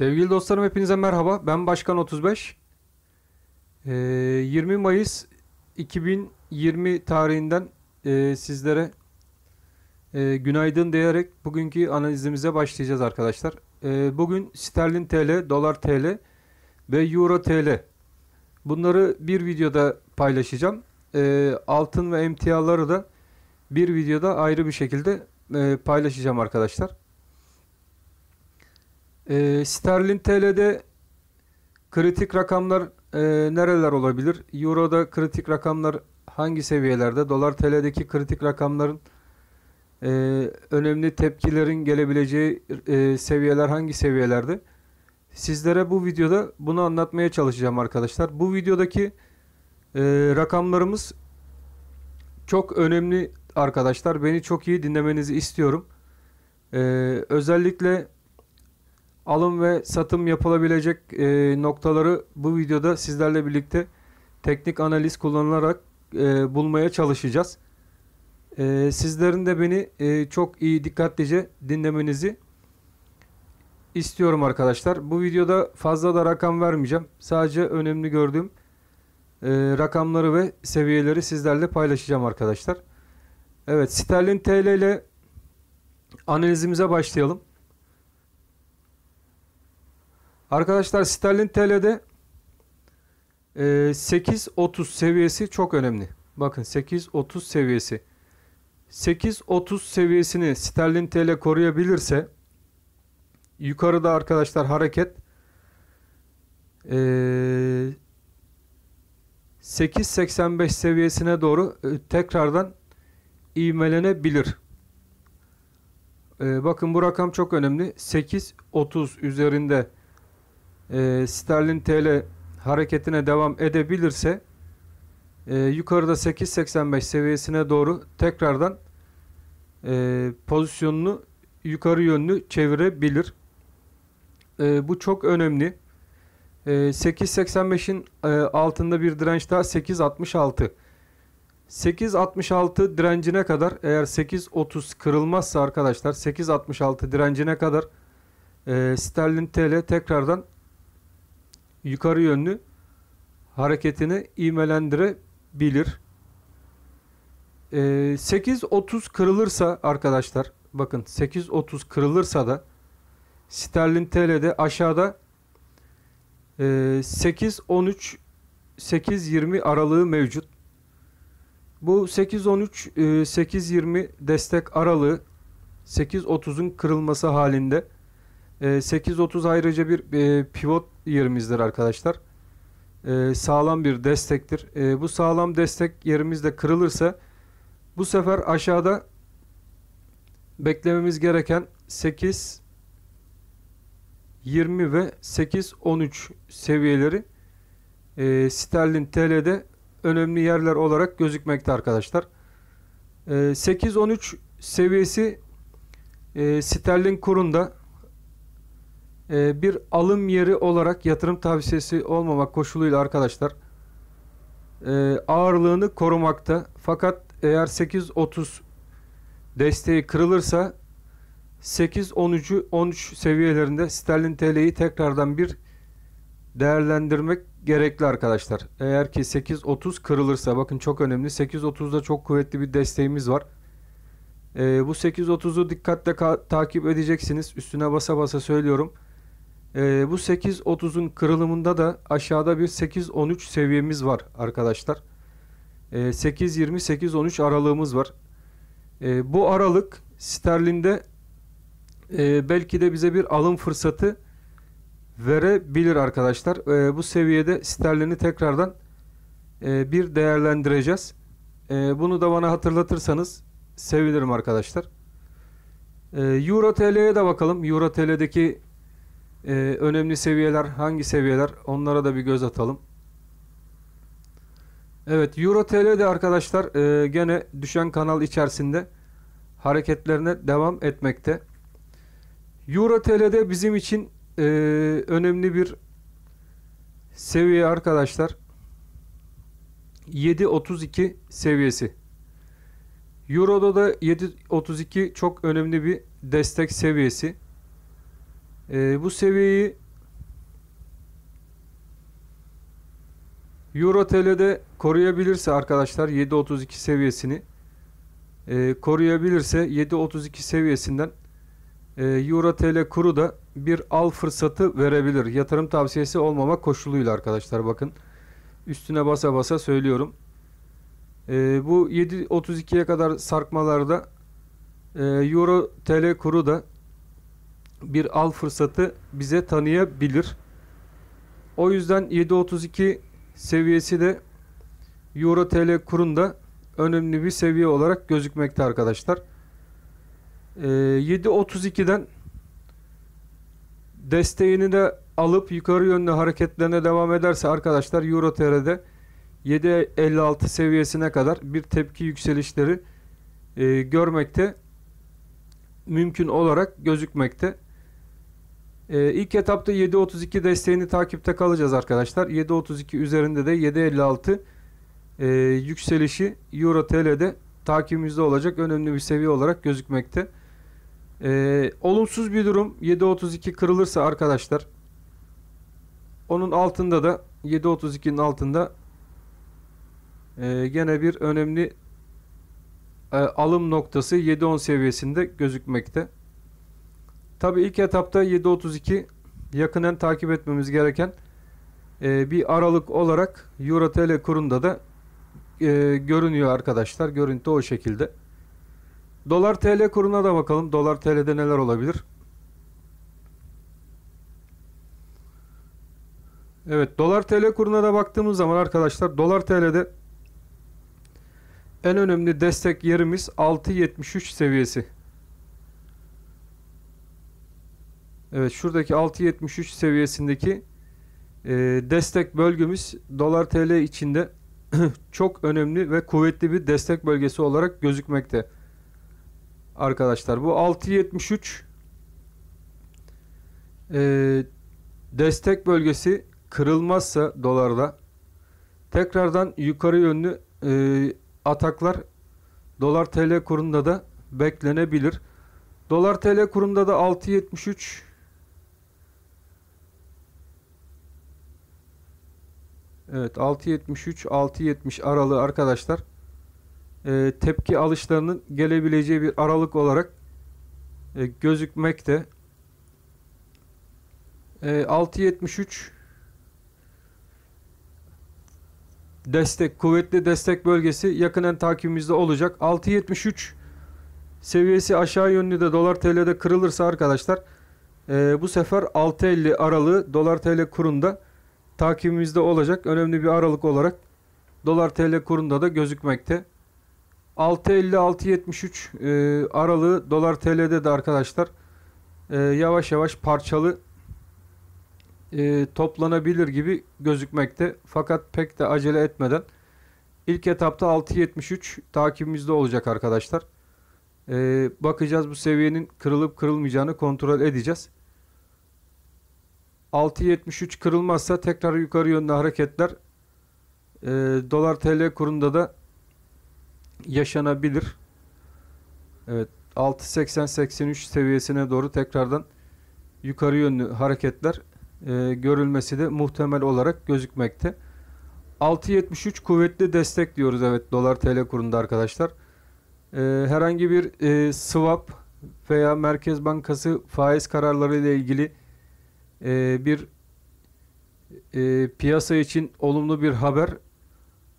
Sevgili dostlarım hepinize merhaba. Ben Başkan 35. 20 ee, Mayıs 2020 tarihinden e, sizlere e, günaydın diyerek bugünkü analizimize başlayacağız arkadaşlar. E, bugün sterlin TL, dolar TL ve euro TL. Bunları bir videoda paylaşacağım. altın ve emtiaları da bir videoda ayrı bir şekilde paylaşacağım arkadaşlar. E, ee, sterlin TL'de kritik rakamlar e, nereler olabilir? Euro'da kritik rakamlar hangi seviyelerde? Dolar TL'deki kritik rakamların e, önemli tepkilerin gelebileceği e, seviyeler hangi seviyelerde? Sizlere bu videoda bunu anlatmaya çalışacağım arkadaşlar. Bu videodaki e, rakamlarımız çok önemli arkadaşlar. Beni çok iyi dinlemenizi istiyorum. E, özellikle alım ve satım yapılabilecek e, noktaları bu videoda sizlerle birlikte teknik analiz kullanılarak e, bulmaya çalışacağız. E, sizlerin de beni e, çok iyi dikkatlice dinlemenizi istiyorum arkadaşlar. Bu videoda fazla da rakam vermeyeceğim. Sadece önemli gördüğüm e, rakamları ve seviyeleri sizlerle paylaşacağım arkadaşlar. Evet sterlin TL ile analizimize başlayalım. Arkadaşlar sterlin TL'de 8.30 e, seviyesi çok önemli. Bakın 8.30 seviyesi. 8.30 seviyesini sterlin TL koruyabilirse yukarıda arkadaşlar hareket 8.85 e, seviyesine doğru e, tekrardan ivmelenebilir. Bakın bu rakam çok önemli. 8.30 üzerinde e, sterlin TL hareketine devam edebilirse e, yukarıda 8.85 seviyesine doğru tekrardan e, pozisyonunu yukarı yönlü çevirebilir. E, bu çok önemli. E, 8.85'in e, altında bir direnç daha 8.66. 8.66 direncine kadar eğer 8.30 kırılmazsa arkadaşlar 8.66 direncine kadar e, sterlin TL tekrardan yukarı yönlü hareketini ivmelendirebilir. E, ee, 8.30 kırılırsa arkadaşlar bakın 8.30 kırılırsa da sterlin TL'de aşağıda e, 8.13 8.20 aralığı mevcut. Bu 8.13 8.20 ee, destek aralığı 8.30'un kırılması halinde 8.30 ee, ayrıca bir pivot yerimizdir arkadaşlar. Ee, sağlam bir destektir. Ee, bu sağlam destek yerimizde kırılırsa bu sefer aşağıda beklememiz gereken 8 20 ve 8 13 seviyeleri e, ee, sterlin TL'de önemli yerler olarak gözükmekte arkadaşlar. E, 8 13 seviyesi e, ee, sterlin kurunda ee, bir alım yeri olarak yatırım tavsiyesi olmamak koşuluyla arkadaşlar e, ağırlığını korumakta. Fakat eğer 8.30 desteği kırılırsa 813 13 seviyelerinde sterlin TL'yi tekrardan bir değerlendirmek gerekli arkadaşlar. Eğer ki 8.30 kırılırsa bakın çok önemli. 8.30'da çok kuvvetli bir desteğimiz var. E, bu 8.30'u dikkatle takip edeceksiniz. Üstüne basa basa söylüyorum. E, bu 8.30'un kırılımında da aşağıda bir 8.13 seviyemiz var arkadaşlar. E, ee, 8.20-8.13 aralığımız var. E, bu aralık sterlinde e, belki de bize bir alım fırsatı verebilir arkadaşlar. E, bu seviyede sterlini tekrardan e, bir değerlendireceğiz. E, bunu da bana hatırlatırsanız sevinirim arkadaşlar. E, Euro TL'ye de bakalım. Euro TL'deki e, önemli seviyeler hangi seviyeler onlara da bir göz atalım. Evet Euro TL de arkadaşlar e, gene düşen kanal içerisinde hareketlerine devam etmekte. Euro TL'de bizim için e, önemli bir seviye arkadaşlar. 7.32 seviyesi. Euro'da da 7.32 çok önemli bir destek seviyesi. E, bu seviyeyi Euro TL'de koruyabilirse arkadaşlar 7.32 seviyesini e, koruyabilirse 7.32 seviyesinden e, Euro TL kuru da bir al fırsatı verebilir. Yatırım tavsiyesi olmamak koşuluyla arkadaşlar bakın. Üstüne basa basa söylüyorum. E, bu 7.32'ye kadar sarkmalarda e, Euro TL kuru da bir al fırsatı bize tanıyabilir. O yüzden 7.32 seviyesi de Euro TL kurunda önemli bir seviye olarak gözükmekte arkadaşlar. 7.32'den ee, desteğini de alıp yukarı yönlü hareketlerine devam ederse arkadaşlar Euro TL'de 7.56 seviyesine kadar bir tepki yükselişleri e, görmekte mümkün olarak gözükmekte. Ee, ilk etapta 7.32 desteğini takipte kalacağız arkadaşlar. 7.32 üzerinde de 7.56 e, yükselişi Euro TL'de takibimizde olacak önemli bir seviye olarak gözükmekte. Ee, olumsuz bir durum 7.32 kırılırsa arkadaşlar onun altında da 7.32'nin altında e, gene bir önemli e, alım noktası 7.10 seviyesinde gözükmekte. Tabi ilk etapta 7.32 yakından takip etmemiz gereken e, bir aralık olarak Euro TL kurunda da e, görünüyor arkadaşlar. Görüntü o şekilde. Dolar TL kuruna da bakalım. Dolar TL'de neler olabilir? Evet dolar TL kuruna da baktığımız zaman arkadaşlar dolar TL'de en önemli destek yerimiz 6.73 seviyesi. Evet şuradaki 6.73 seviyesindeki e, destek bölgemiz dolar TL içinde çok önemli ve kuvvetli bir destek bölgesi olarak gözükmekte. Arkadaşlar bu 6.73 e, destek bölgesi kırılmazsa dolarda tekrardan yukarı yönlü e, ataklar dolar TL kurunda da beklenebilir. Dolar TL kurunda da 6.73 Evet 6.73-6.70 aralığı arkadaşlar e, tepki alışlarının gelebileceği bir aralık olarak e, gözükmekte. E, ee, 6.73 destek kuvvetli destek bölgesi yakından takibimizde olacak. 6.73 seviyesi aşağı yönlü de dolar TL'de kırılırsa arkadaşlar e, bu sefer 6.50 aralığı dolar TL kurunda takibimizde olacak. Önemli bir aralık olarak dolar TL kurunda da gözükmekte. 6.50-6.73 e, aralığı dolar TL'de de arkadaşlar e, yavaş yavaş parçalı e, toplanabilir gibi gözükmekte. Fakat pek de acele etmeden ilk etapta 6.73 takibimizde olacak arkadaşlar. E, bakacağız bu seviyenin kırılıp kırılmayacağını kontrol edeceğiz. 6.73 kırılmazsa tekrar yukarı yönlü hareketler e, dolar TL kurunda da yaşanabilir. Evet 6.80-83 seviyesine doğru tekrardan yukarı yönlü hareketler e, görülmesi de muhtemel olarak gözükmekte. 6.73 kuvvetli destek diyoruz evet dolar TL kurunda arkadaşlar. E, herhangi bir e, swap veya Merkez Bankası faiz kararları ile ilgili e, bir e, piyasa için olumlu bir haber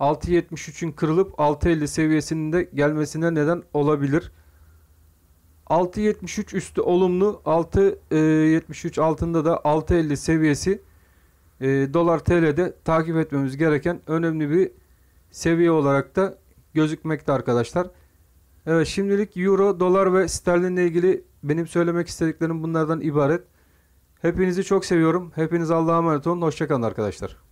6.73'ün kırılıp 6.50 seviyesinde gelmesine neden olabilir. 6.73 üstü olumlu 6.73 altında da 6.50 seviyesi e, dolar TL'de takip etmemiz gereken önemli bir seviye olarak da gözükmekte arkadaşlar. Evet şimdilik euro, dolar ve sterlinle ilgili benim söylemek istediklerim bunlardan ibaret. Hepinizi çok seviyorum. Hepiniz Allah'a emanet olun. Hoşçakalın arkadaşlar.